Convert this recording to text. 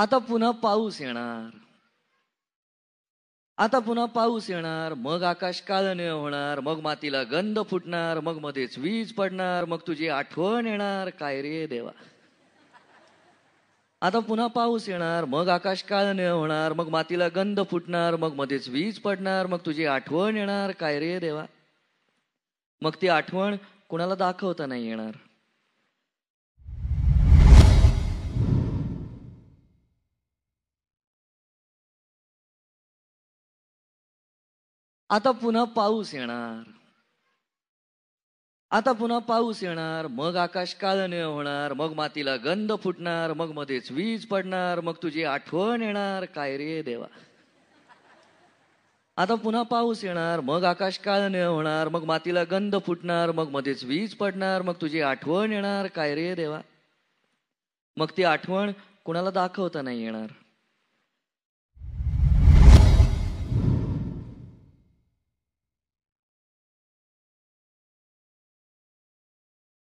आता पुन्हा पाऊस येणार आता पुन्हा पाऊस येणार मग आकाश काळने होणार मग मातीला गंध फुटणार मग मध्येच वीज पडणार मग तुझी आठवण येणार काय रे देवा आता पुन्हा पाऊस येणार मग आकाश काळने होणार मग मातीला गंध फुटणार मग मध्येच वीज पडणार मग तुझी आठवण येणार काय रे देवा मग ती आठवण कुणाला दाखवता नाही येणार आता पुन्हा पाऊस येणार आता पुन्हा पाऊस येणार मग आकाश काळने होणार मग मातीला गंध फुटणार मग मध्येच वीज पडणार मग तुझी आठवण येणार काय रे देवा आता पुन्हा पाऊस येणार मग आकाश काळने होणार मग मातीला गंध फुटणार मग मध्येच वीज पडणार मग तुझी आठवण येणार काय रे देवा मग ती आठवण कुणाला दाखवता नाही येणार